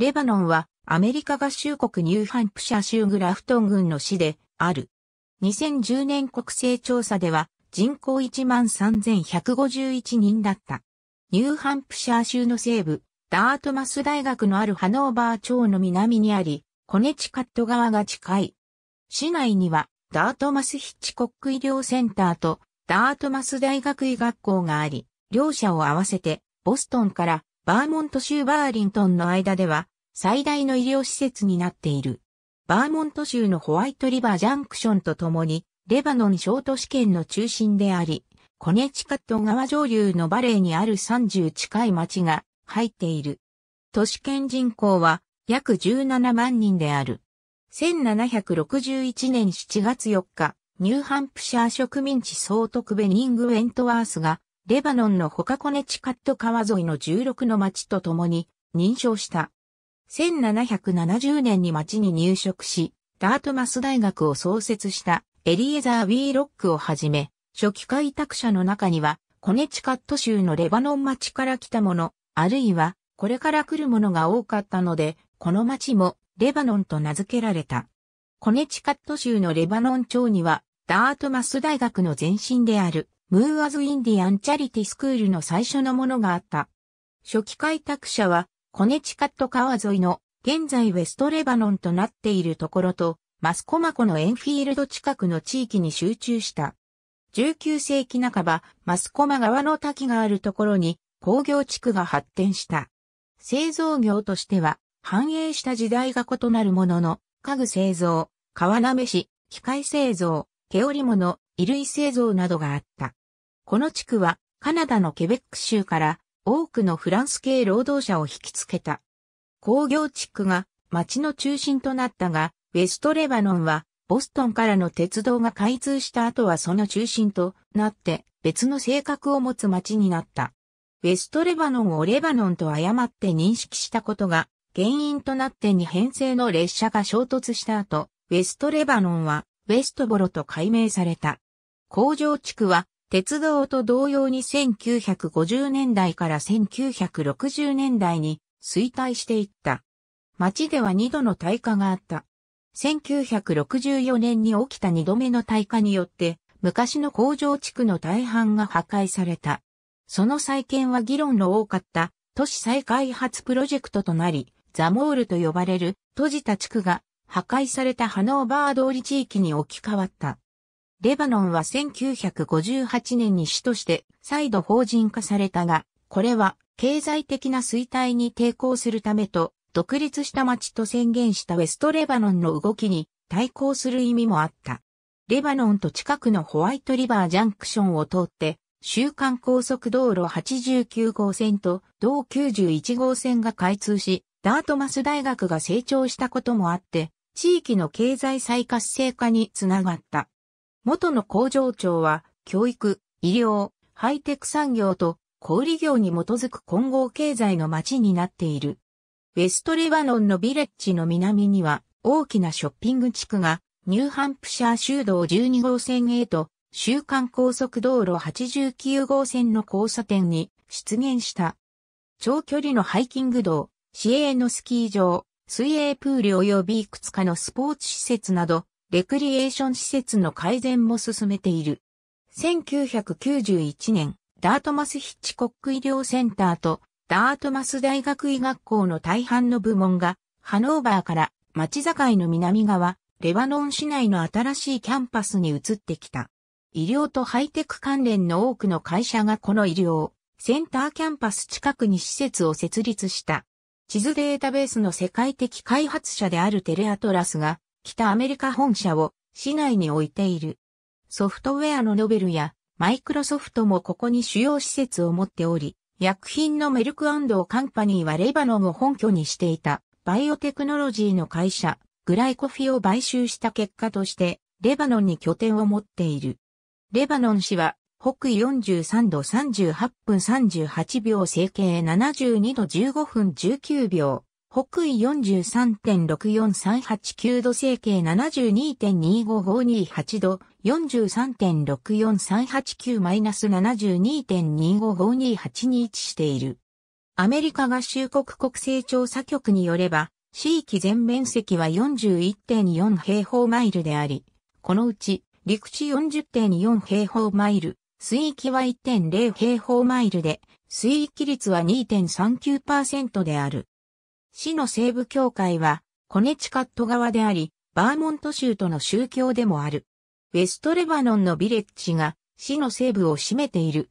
レバノンはアメリカ合衆国ニューハンプシャー州グラフトン郡の市である。2010年国勢調査では人口13,151人だった。ニューハンプシャー州の西部、ダートマス大学のあるハノーバー町の南にあり、コネチカット側が近い。市内にはダートマスヒッチコック医療センターとダートマス大学医学校があり、両者を合わせてボストンからバーモント州バーリントンの間では最大の医療施設になっている。バーモント州のホワイトリバージャンクションとともに、レバノン小都市圏の中心であり、コネチカット川上流のバレーにある30近い町が入っている。都市圏人口は約17万人である。1761年7月4日、ニューハンプシャー植民地総督ベニング・ウェントワースがレバノンのホカコネチカット川沿いの16の町と共に認証した。1770年に町に入植し、ダートマス大学を創設したエリエザー・ウィーロックをはじめ、初期開拓者の中には、コネチカット州のレバノン町から来たもの、あるいは、これから来るものが多かったので、この町もレバノンと名付けられた。コネチカット州のレバノン町には、ダートマス大学の前身であるムーアズ・インディアン・チャリティ・スクールの最初のものがあった。初期開拓者は、コネチカット川沿いの、現在ウェストレバノンとなっているところと、マスコマコのエンフィールド近くの地域に集中した。19世紀半ば、マスコマ川の滝があるところに工業地区が発展した。製造業としては繁栄した時代が異なるものの、家具製造、川鍋市、機械製造、毛織物、衣類製造などがあった。この地区はカナダのケベック州から多くのフランス系労働者を引きつけた。工業地区が町の中心となったが、ウェストレバノンはボストンからの鉄道が開通した後はその中心となって別の性格を持つ町になった。ウェストレバノンをレバノンと誤って認識したことが原因となって2編成の列車が衝突した後、ウェストレバノンはウェストボロと改名された。工場地区は鉄道と同様に1950年代から1960年代に衰退していった。町では2度の退化があった。1964年に起きた2度目の退化によって、昔の工場地区の大半が破壊された。その再建は議論の多かった都市再開発プロジェクトとなり、ザモールと呼ばれる閉じた地区が破壊されたハノーバー通り地域に置き換わった。レバノンは1958年に市として再度法人化されたが、これは経済的な衰退に抵抗するためと、独立した町と宣言したウェストレバノンの動きに対抗する意味もあった。レバノンと近くのホワイトリバージャンクションを通って、週間高速道路89号線と同91号線が開通し、ダートマス大学が成長したこともあって、地域の経済再活性化につながった。元の工場長は、教育、医療、ハイテク産業と小売業に基づく混合経済の街になっている。ウェストレバノンのビレッジの南には大きなショッピング地区がニューハンプシャー州道12号線へと週間高速道路89号線の交差点に出現した。長距離のハイキング道、市営のスキー場、水泳プール及びいくつかのスポーツ施設などレクリエーション施設の改善も進めている。1991年、ダートマスヒッチコック医療センターとダートマス大学医学校の大半の部門が、ハノーバーから町境の南側、レバノン市内の新しいキャンパスに移ってきた。医療とハイテク関連の多くの会社がこの医療、センターキャンパス近くに施設を設立した。地図データベースの世界的開発者であるテレアトラスが、北アメリカ本社を市内に置いている。ソフトウェアのノベルやマイクロソフトもここに主要施設を持っており、薬品のメルクカンパニーはレバノンを本拠にしていたバイオテクノロジーの会社、グライコフィを買収した結果として、レバノンに拠点を持っている。レバノン市は、北緯43度38分38秒整形72度15分19秒。北緯43.64389度整形72.25528度43.64389-72.25528に位置している。アメリカ合衆国国勢調査局によれば、地域全面積は41.4平方マイルであり、このうち陸地40.4平方マイル、水域は1.0平方マイルで、水域率は2.39%である。市の西部教会は、コネチカット側であり、バーモント州との宗教でもある。ウェストレバノンのビレッジが市の西部を占めている。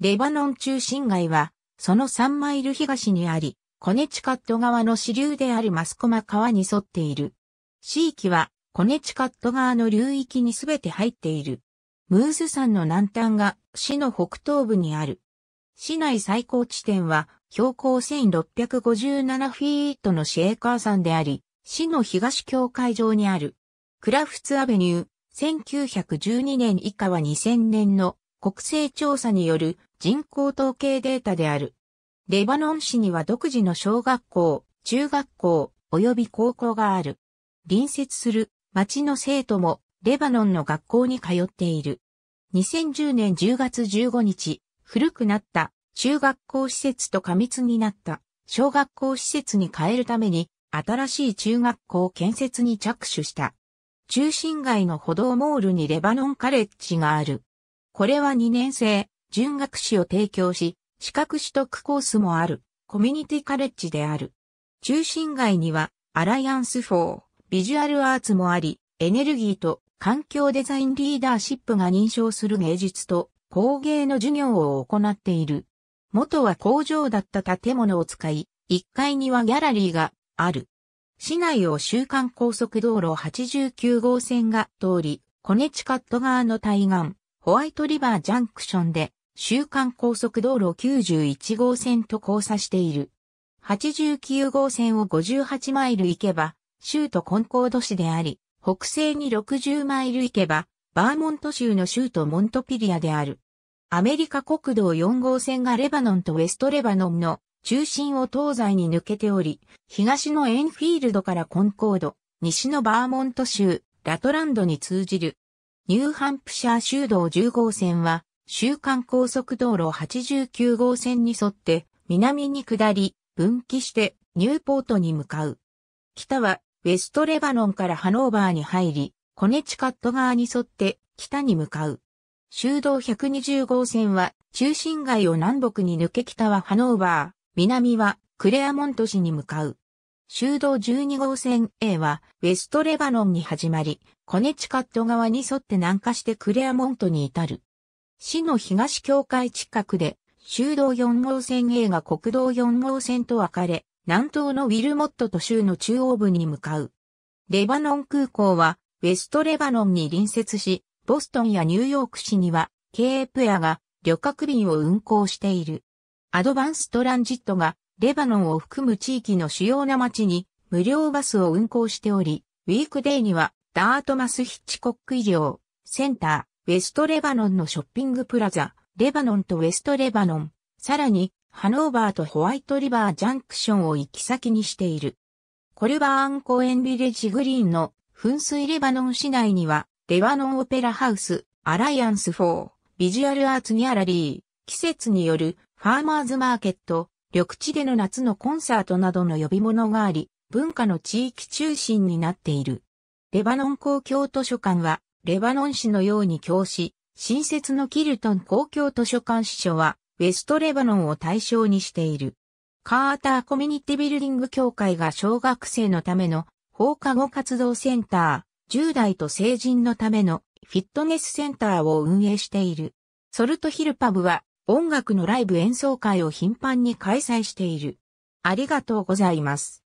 レバノン中心街は、その3マイル東にあり、コネチカット側の支流であるマスコマ川に沿っている。地域は、コネチカット側の流域にすべて入っている。ムース山の南端が市の北東部にある。市内最高地点は標高1657フィートのシェーカー山であり、市の東境界上にある、クラフツアベニュー、1912年以下は2000年の国勢調査による人口統計データである。レバノン市には独自の小学校、中学校、及び高校がある。隣接する町の生徒もレバノンの学校に通っている。2010年10月15日、古くなった中学校施設と過密になった小学校施設に変えるために新しい中学校建設に着手した。中心街の歩道モールにレバノンカレッジがある。これは2年生、準学士を提供し、資格取得コースもある、コミュニティカレッジである。中心街には、アライアンス4、ビジュアルアーツもあり、エネルギーと環境デザインリーダーシップが認証する芸術と工芸の授業を行っている。元は工場だった建物を使い、1階にはギャラリーがある。市内を週間高速道路89号線が通り、コネチカット側の対岸、ホワイトリバージャンクションで、週間高速道路91号線と交差している。89号線を58マイル行けば、州都コンコード市であり、北西に60マイル行けば、バーモント州の州都モントピリアである。アメリカ国道4号線がレバノンとウェストレバノンの中心を東西に抜けており、東のエンフィールドからコンコード、西のバーモント州、ラトランドに通じる。ニューハンプシャー州道10号線は、週間高速道路89号線に沿って、南に下り、分岐して、ニューポートに向かう。北は、ウェストレバノンからハノーバーに入り、コネチカット側に沿って、北に向かう。修道120号線は、中心街を南北に抜け北はハノーバー、南はクレアモント市に向かう。修道12号線 A は、ウェストレバノンに始まり、コネチカット側に沿って南下してクレアモントに至る。市の東境界近くで、修道4号線 A が国道4号線と分かれ、南東のウィルモットと州の中央部に向かう。レバノン空港は、ウェストレバノンに隣接し、ボストンやニューヨーク市には k ープ i r が旅客便を運行している。アドバンストランジットがレバノンを含む地域の主要な街に無料バスを運行しており、ウィークデイにはダートマスヒッチコック医療、センター、ウェストレバノンのショッピングプラザ、レバノンとウェストレバノン、さらにハノーバーとホワイトリバージャンクションを行き先にしている。コルバーン公園ビレッジグリーンの噴水レバノン市内にはレバノンオペラハウス、アライアンス4、ビジュアルアーツギャラリー、季節によるファーマーズマーケット、緑地での夏のコンサートなどの呼び物があり、文化の地域中心になっている。レバノン公共図書館は、レバノン市のように教師、新設のキルトン公共図書館司所は、ウェストレバノンを対象にしている。カーターコミュニティビルディング協会が小学生のための放課後活動センター、10代と成人のためのフィットネスセンターを運営している。ソルトヒルパブは音楽のライブ演奏会を頻繁に開催している。ありがとうございます。